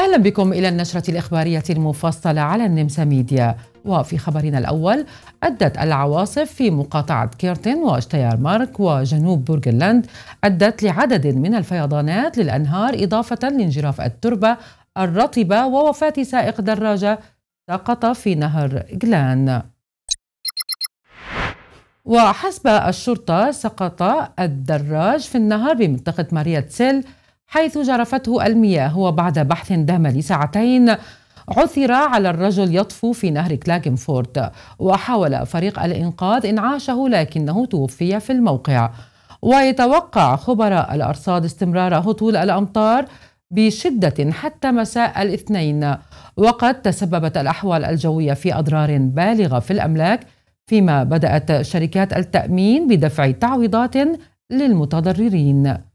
أهلا بكم إلى النشرة الإخبارية المفصلة على النمسا ميديا وفي خبرنا الأول أدت العواصف في مقاطعة كيرتن وشتيار مارك وجنوب بورغلاند أدت لعدد من الفيضانات للأنهار إضافة لانجراف التربة الرطبة ووفاة سائق دراجة سقط في نهر جلان وحسب الشرطة سقط الدراج في النهر بمنطقة ماريا تسيل حيث جرفته المياه وبعد بحث دام لساعتين عثر على الرجل يطفو في نهر كلاكنفورد وحاول فريق الإنقاذ إنعاشه لكنه توفي في الموقع ويتوقع خبراء الأرصاد استمرار هطول الأمطار بشدة حتى مساء الاثنين وقد تسببت الأحوال الجوية في أضرار بالغة في الأملاك فيما بدأت شركات التأمين بدفع تعويضات للمتضررين